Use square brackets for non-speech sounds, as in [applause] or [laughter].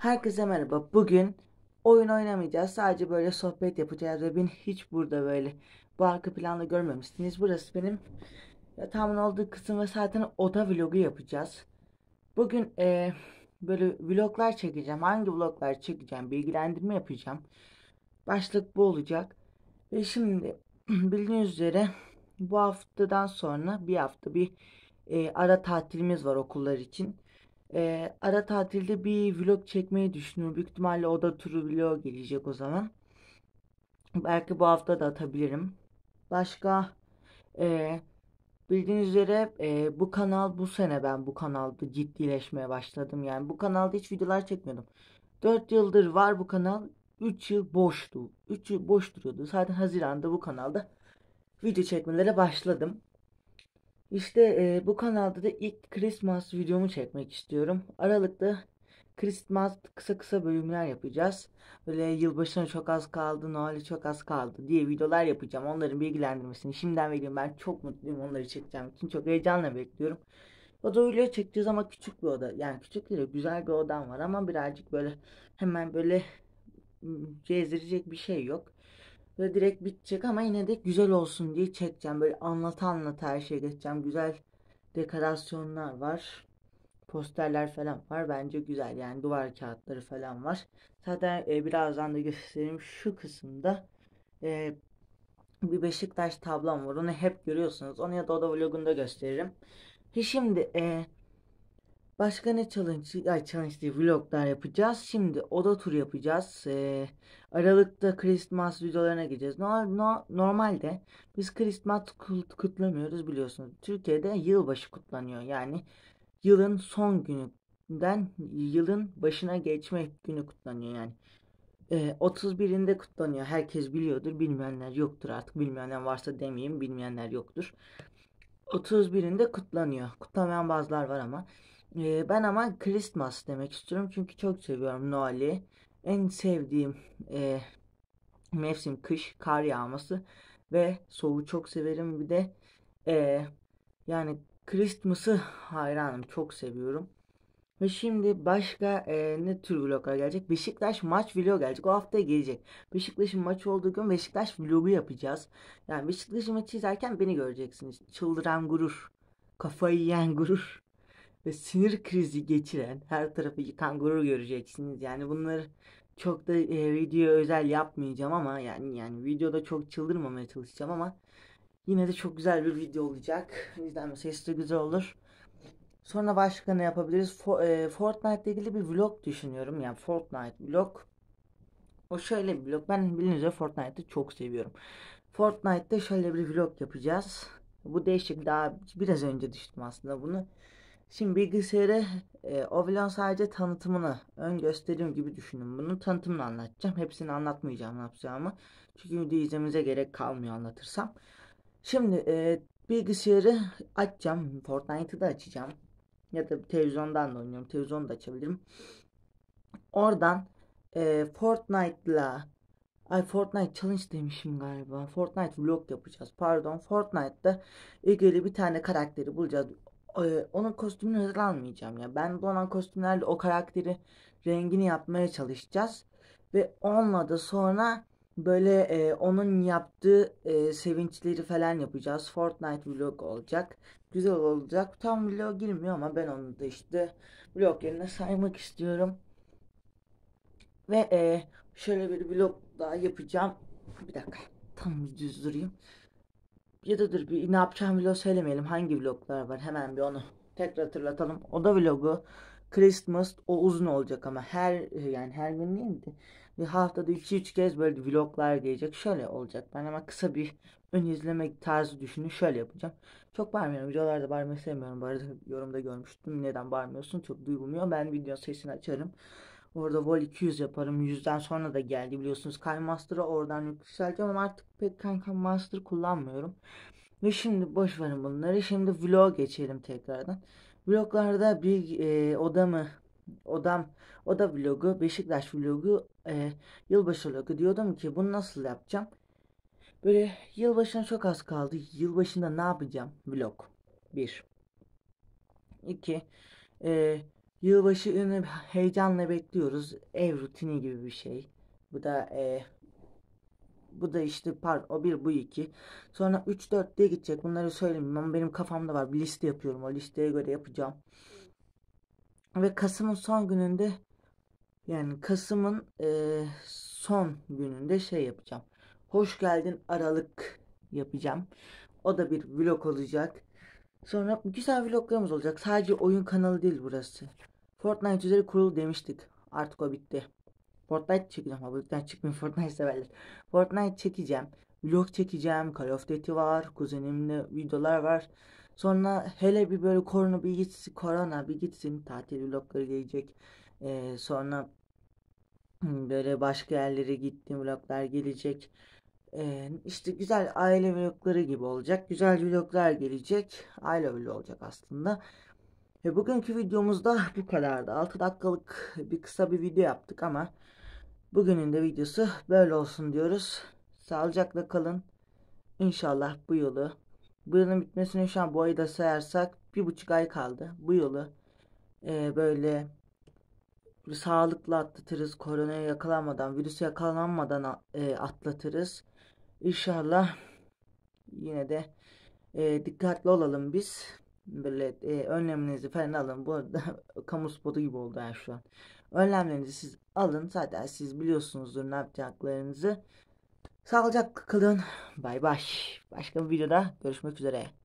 Herkese merhaba. Bugün oyun oynamayacağız. Sadece böyle sohbet yapacağız ve beni hiç burada böyle bu arka planda görmemişsiniz. Burası benim yatağımın olduğu kısım ve zaten oda vlogu yapacağız. Bugün e, böyle vloglar çekeceğim. Hangi vloglar çekeceğim? Bilgilendirme yapacağım. Başlık bu olacak. Ve şimdi [clears throat] bildiğiniz üzere bu haftadan sonra bir hafta bir e, ara tatilimiz var okullar için. E, ara tatilde bir vlog çekmeyi düşünüyorum. Büyük ihtimalle o da turu vlog gelecek o zaman. Belki bu hafta da atabilirim. Başka e, bildiğiniz üzere e, bu kanal bu sene ben bu kanalda ciddileşmeye başladım. Yani bu kanalda hiç videolar çekmiyordum. 4 yıldır var bu kanal. 3 yıl boştu. 3 yıl boş duruyordu. Zaten Haziran'da bu kanalda video çekmelere başladım. İşte e, bu kanalda da ilk Christmas videomu çekmek istiyorum. Aralıkta Christmas kısa kısa bölümler yapacağız. Böyle yılbaşına çok az kaldı, Noel'e çok az kaldı diye videolar yapacağım. Onların bilgilendirmesini şimdiden veriyorum. Ben çok mutluyum onları çekeceğim için. Çok heyecanla bekliyorum. Oda video çekeceğiz ama küçük bir oda. Yani küçük değil, güzel bir odam var ama birazcık böyle hemen böyle hmm, gezdirecek bir şey yok. Ve direkt bitecek ama yine de güzel olsun diye çekeceğim. Böyle anlata anlata her şeyi geçeceğim. Güzel dekorasyonlar var. Posterler falan var. Bence güzel yani duvar kağıtları falan var. Zaten e, birazdan da göstereyim şu kısımda. E, bir Beşiktaş tablam var. Onu hep görüyorsunuz. Onu ya da oda vlogunda gösteririm. E, şimdi e, Başka ne challenge, ay challenge değil, vloglar yapacağız. Şimdi oda tur yapacağız. Ee, Aralık'ta Christmas videolarına gireceğiz. No, no, normalde biz Christmas kut, kutlamıyoruz biliyorsunuz. Türkiye'de yılbaşı kutlanıyor. Yani yılın son gününden yılın başına geçme günü kutlanıyor yani. Ee, 31'inde kutlanıyor. Herkes biliyordur. Bilmeyenler yoktur artık. Bilmeyenler varsa demeyeyim. Bilmeyenler yoktur. 31'inde kutlanıyor. Kutlamayan bazılar var ama ben ama Christmas demek istiyorum çünkü çok seviyorum Noel'i. En sevdiğim e, mevsim kış, kar yağması ve soğuğu çok severim. Bir de e, yani Christmas'ı hayranım, çok seviyorum. Ve şimdi başka e, ne tür vloglar gelecek? Beşiktaş maç vlogu gelecek. O hafta gelecek. Beşiktaş'ın maçı olduğu gün Beşiktaş vlogu yapacağız. Yani Beşiktaş'ın maçı izlerken beni göreceksiniz. Çıldıran gurur. Kafayı yiyen gurur ve sinir krizi geçiren her tarafı kanguru göreceksiniz. Yani bunları çok da e, video özel yapmayacağım ama yani yani videoda çok çıldırmamaya çalışacağım ama yine de çok güzel bir video olacak. İzlenmesi de güzel olur. Sonra başka ne yapabiliriz? For, e, Fortnite ile ilgili bir vlog düşünüyorum. Yani Fortnite vlog. O şöyle bir vlog. Ben bildiğiniz Fortnite'ı çok seviyorum. Fortnite'te şöyle bir vlog yapacağız. Bu değişik daha biraz önce düştüm aslında bunu. Şimdi bilgisayarı e, Ovilon sadece tanıtımını ön göstereyim gibi düşünün. Bunu tanıtımını anlatacağım. Hepsini anlatmayacağım ne yapacağımı. Çünkü video izlemenize gerek kalmıyor anlatırsam. Şimdi e, bilgisayarı açacağım. Fortnite'ı da açacağım. Ya da televizyondan da oynuyorum. Televizyonu da açabilirim. Oradan e, Fortnite'la Ay Fortnite Challenge demişim galiba. Fortnite vlog yapacağız. Pardon. Fortnite'da ilgili bir tane karakteri bulacağız onun kostümünü özel almayacağım ya. Ben donan kostümlerle o karakteri rengini yapmaya çalışacağız. Ve onunla da sonra böyle e, onun yaptığı e, sevinçleri falan yapacağız. Fortnite vlog olacak. Güzel olacak. Tam vlog girmiyor ama ben onu da işte vlog yerine saymak istiyorum. Ve e, şöyle bir vlog daha yapacağım. Bir dakika tam düz durayım. Ya da dur bir ne yapacağım vlog söylemeyelim. Hangi vloglar var hemen bir onu tekrar hatırlatalım. O da vlogu Christmas o uzun olacak ama her yani her gün değil de bir haftada 2-3 kez böyle vloglar gelecek. Şöyle olacak. Ben ama kısa bir ön izleme tarzı düşünün. Şöyle yapacağım. Çok bağırmıyorum. Videolarda bağırmayı sevmiyorum. Bu arada yorumda görmüştüm. Neden bağırmıyorsun? Çok duyulmuyor. Ben videonun sesini açarım. Orada Vol 200 yaparım. 100'den sonra da geldi biliyorsunuz. Kai Master'ı oradan yükselteceğim ama artık pek kanka Master kullanmıyorum. Ve şimdi boş verin bunları. Şimdi vlog geçelim tekrardan. Vloglarda bir e, odamı odam oda vlogu, Beşiktaş vlogu, e, yılbaşı vlogu diyordum ki bunu nasıl yapacağım? Böyle yılbaşına çok az kaldı. Yılbaşında ne yapacağım? Vlog. bir 2. Eee Yılbaşını heyecanla bekliyoruz. Ev rutini gibi bir şey. Bu da e, bu da işte par o bir bu iki. Sonra 3 4 diye gidecek. Bunları söyleyeyim ama benim kafamda var. Bir liste yapıyorum. O listeye göre yapacağım. Ve Kasım'ın son gününde yani Kasım'ın e, son gününde şey yapacağım. Hoş geldin Aralık yapacağım. O da bir vlog olacak. Sonra güzel vloglarımız olacak. Sadece oyun kanalı değil burası. Fortnite üzeri kurul demiştik. Artık o bitti. Fortnite çekeceğim. Abonelikten çıkmayın [laughs] Fortnite severler. Fortnite çekeceğim. Vlog çekeceğim. Call of Duty var. Kuzenimle videolar var. Sonra hele bir böyle korona bir gitsin. Korona bir gitsin. Tatil vlogları gelecek. Ee, sonra hmm, böyle başka yerlere gittiğim vloglar gelecek. Ee, işte güzel aile vlogları gibi olacak. Güzel vloglar gelecek. Aile vlog olacak aslında. Ve bugünkü videomuzda bu kadardı. 6 dakikalık bir kısa bir video yaptık ama bugünün de videosu böyle olsun diyoruz. Sağlıcakla kalın. İnşallah bu yolu bu yılın bitmesini şu an bu ayı da sayarsak bir buçuk ay kaldı. Bu yolu e, böyle sağlıklı atlatırız. Koronaya yakalanmadan, virüse yakalanmadan e, atlatırız. İnşallah yine de e, dikkatli olalım biz böyle e, önleminizi falan alın. Bu arada [laughs] kamu spotu gibi oldu yani şu an. Önlemlerinizi siz alın. Zaten siz biliyorsunuzdur ne yapacaklarınızı. Sağlıcakla kalın. Bay bay. Başka bir videoda görüşmek üzere.